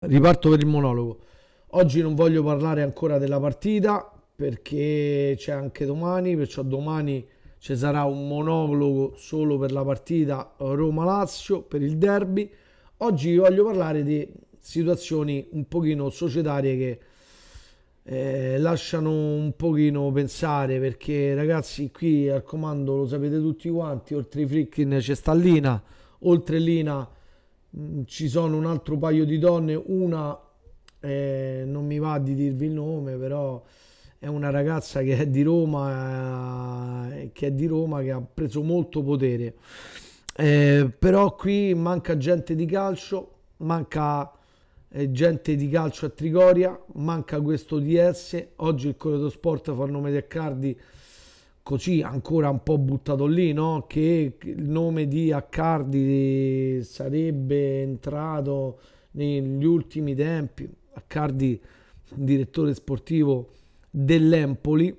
Riparto per il monologo. Oggi non voglio parlare ancora della partita perché c'è anche domani, perciò domani ci sarà un monologo solo per la partita Roma-Lazio, per il derby. Oggi voglio parlare di situazioni un pochino societarie che eh, lasciano un pochino pensare perché ragazzi qui al comando lo sapete tutti quanti, oltre i Frickin c'è Stallina, oltre Lina Mm, ci sono un altro paio di donne, una eh, non mi va di dirvi il nome, però è una ragazza che è di Roma, eh, che, è di Roma che ha preso molto potere. Eh, però qui manca gente di calcio, manca eh, gente di calcio a Trigoria, manca questo DS. Oggi il Corredo Sport fa il nome di Accardi così ancora un po' buttato lì, no? che il nome di Accardi sarebbe entrato negli ultimi tempi, Accardi direttore sportivo dell'Empoli.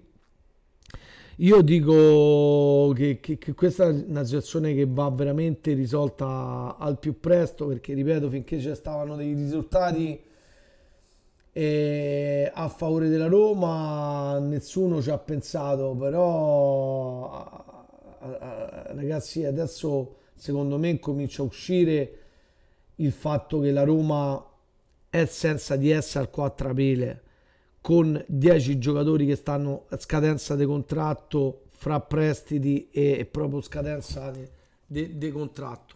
Io dico che, che, che, questa è una situazione che va veramente risolta al più presto perché, ripeto, finché ci stavano dei risultati e a favore della Roma nessuno ci ha pensato, però ragazzi adesso secondo me comincia a uscire il fatto che la Roma è senza di essere al 4 aprile con 10 giocatori che stanno a scadenza di contratto fra prestiti e proprio scadenza di contratto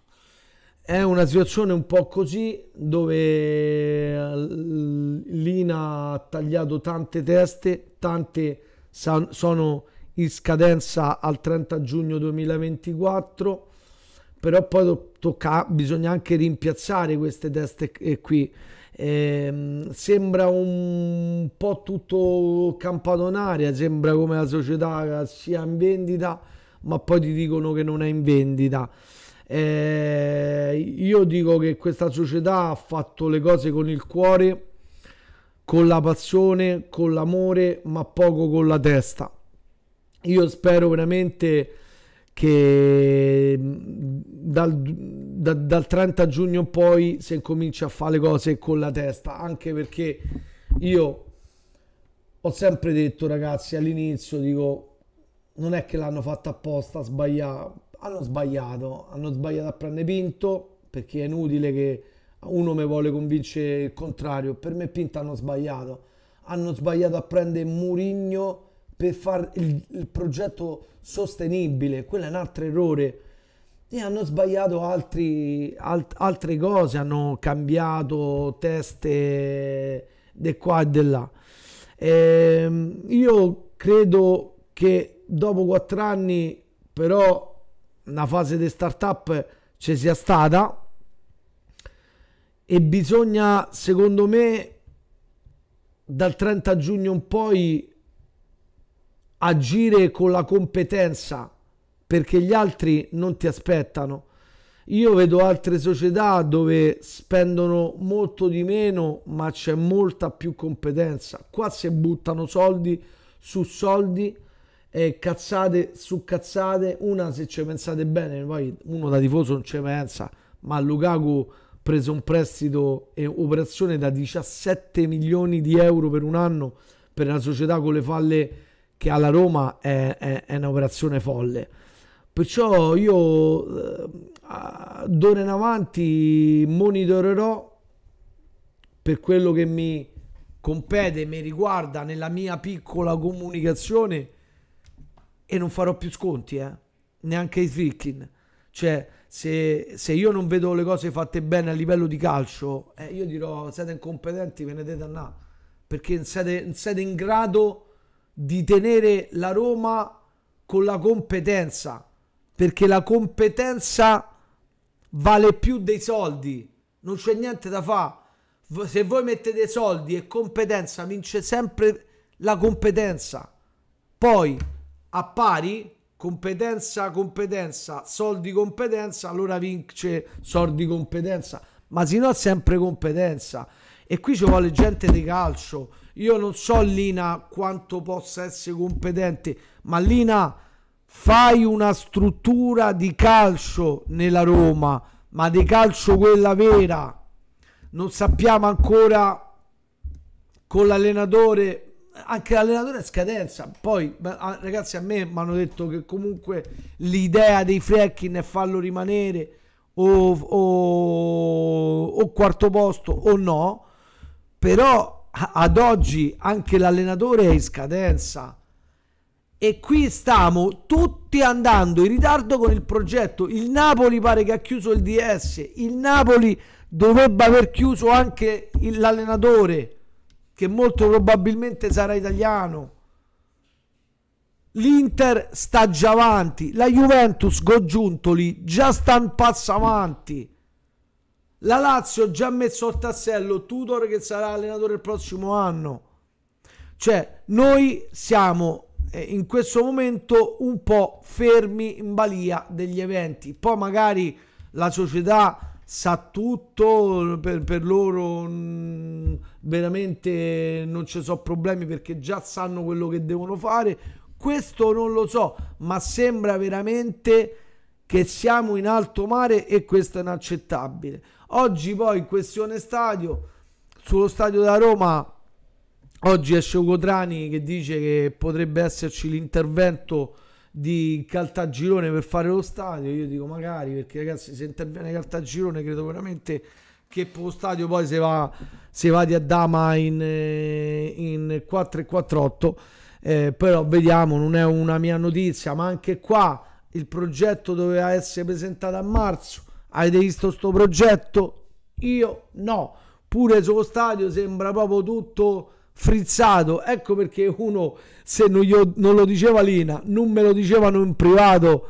è una situazione un po' così dove eh, l'INA ha tagliato tante teste, tante sono in scadenza al 30 giugno 2024, però poi tocca, bisogna anche rimpiazzare queste teste eh, qui. Eh, sembra un po' tutto campato in aria, sembra come la società sia in vendita, ma poi ti dicono che non è in vendita. Eh, io dico che questa società ha fatto le cose con il cuore, con la passione, con l'amore, ma poco con la testa. Io spero veramente che mm, dal, da, dal 30 giugno in poi si comincia a fare le cose con la testa, anche perché io ho sempre detto ragazzi all'inizio, dico, non è che l'hanno fatta apposta, sbagliato hanno sbagliato, hanno sbagliato a prendere Pinto perché è inutile che uno mi vuole convincere il contrario, per me Pinto hanno sbagliato, hanno sbagliato a prendere Murigno per fare il, il, progetto sostenibile, quello è un altro errore. E hanno sbagliato altri, alt, altre cose, hanno cambiato teste di qua e di là. E, ehm, io credo che dopo quattro anni però una fase di startup ci sia stata e bisogna, secondo me, dal 30 giugno in poi agire con la competenza perché gli altri non ti aspettano. Io vedo altre società dove spendono molto di meno, ma c'è molta più competenza. Qua si buttano soldi su soldi eh, cazzate su cazzate. Una, se ci pensate bene, poi uno da tifoso non ci pensa, ma Lukaku preso un prestito e operazione da 17 milioni di euro per un anno per una società con le falle che ha la Roma è, è, è un'operazione folle. Perciò io eh, d'ora in avanti monitorerò per quello che mi compete, mi riguarda nella mia piccola comunicazione e non farò più sconti, eh? neanche i Zvikin. Cioè, se, se, io non vedo le cose fatte bene a livello di calcio, eh, io dirò siete incompetenti, ve venite da là, perché non siete, siete in grado di tenere la Roma con la competenza, perché la competenza vale più dei soldi, non c'è niente da fare. Se voi mettete soldi e competenza, vince sempre la competenza. Poi a pari competenza competenza soldi competenza allora vince soldi competenza ma se no sempre competenza e qui ci vuole gente di calcio io non so Lina quanto possa essere competente ma Lina fai una struttura di calcio nella Roma ma di calcio quella vera non sappiamo ancora con l'allenatore anche l'allenatore è scadenza. Poi, ah, ragazzi, a me mi hanno detto che comunque l'idea dei Freckin è farlo rimanere o, o, o quarto posto o no. Però ad oggi anche l'allenatore è in scadenza. E qui stiamo tutti andando in ritardo con il progetto. Il Napoli pare che ha chiuso il DS. Il Napoli dovrebbe aver chiuso anche l'allenatore che molto probabilmente sarà italiano. L'Inter sta già avanti, la Juventus Goggiuntoli già sta un passo avanti. La Lazio già messo il tassello Tudor che sarà allenatore il prossimo anno. Cioè, noi siamo eh, in questo momento un po' fermi in balia degli eventi. Poi magari la società sa tutto, per, per loro mm, veramente non ci sono problemi perché già sanno quello che devono fare. Questo non lo so, ma sembra veramente che siamo in alto mare e questo è inaccettabile. Oggi poi in questione stadio, sullo stadio da Roma, oggi esce Ugotrani che dice che potrebbe esserci l'intervento di Caltagirone per fare lo stadio. Io dico magari perché ragazzi se interviene Caltagirone credo veramente che per lo stadio poi se va, se va di Adama in, eh, in 4-4-8. Eh, però vediamo, non è una mia notizia, ma anche qua il progetto doveva essere presentato a marzo. Avete visto questo progetto? Io no. Pure sullo stadio sembra proprio tutto frizzato. Ecco perché uno, se non, io, non lo diceva Lina, non me lo dicevano in privato,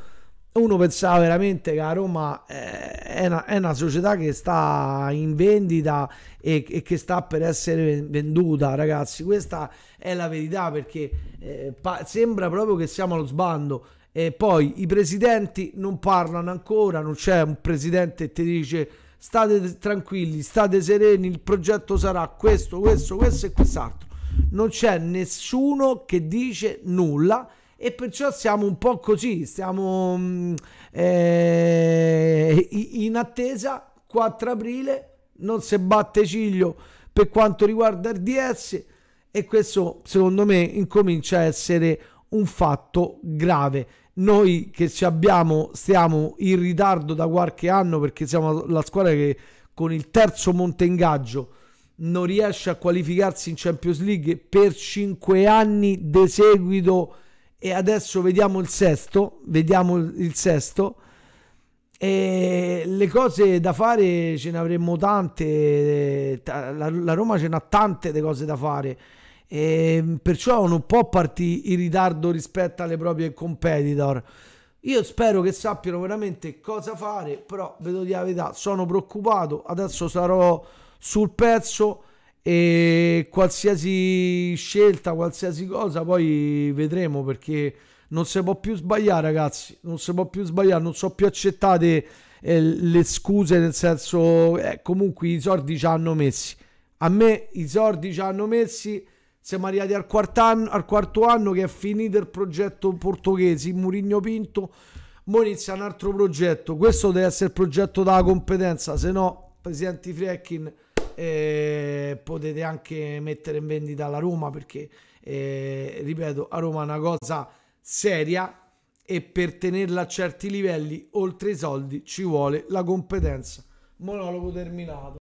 uno pensava veramente che la Roma eh, è una, è una società che sta in vendita e, e, che sta per essere venduta, ragazzi. Questa è la verità perché eh, sembra proprio che siamo allo sbando. E poi i presidenti non parlano ancora, non c'è un presidente che ti dice state tranquilli, state sereni, il progetto sarà questo, questo, questo e quest'altro. Non c'è nessuno che dice nulla e perciò siamo un po' così, stiamo mm, eh, in attesa 4 aprile, non si batte ciglio per quanto riguarda il DS e questo secondo me incomincia a essere un fatto grave noi che ci abbiamo stiamo in ritardo da qualche anno perché siamo la squadra che con il terzo monte ingaggio non riesce a qualificarsi in Champions League per cinque anni di seguito e adesso vediamo il sesto, vediamo il sesto. E le cose da fare ce ne avremmo tante, eh, la, la Roma ce n'ha tante le cose da fare e ehm, perciò non può partire in ritardo rispetto alle proprie competitor. Io spero che sappiano veramente cosa fare, però vedo di la verità, sono preoccupato, adesso sarò sul pezzo e qualsiasi scelta, qualsiasi cosa, poi vedremo perché non si può più sbagliare ragazzi, non si può più sbagliare, non so più accettate eh, le scuse nel senso eh, comunque i sordi ci hanno messi. A me i sordi ci hanno messi siamo arrivati al, quart'anno, al quarto anno che è finito il progetto portoghese, Murigno Pinto. Mo inizia un altro progetto. Questo deve essere il progetto della competenza, se no, presidenti Freckin, eh, potete anche mettere in vendita la Roma perché, eh, ripeto, a Roma è una cosa seria e per tenerla a certi livelli, oltre i soldi, ci vuole la competenza. Monologo terminato.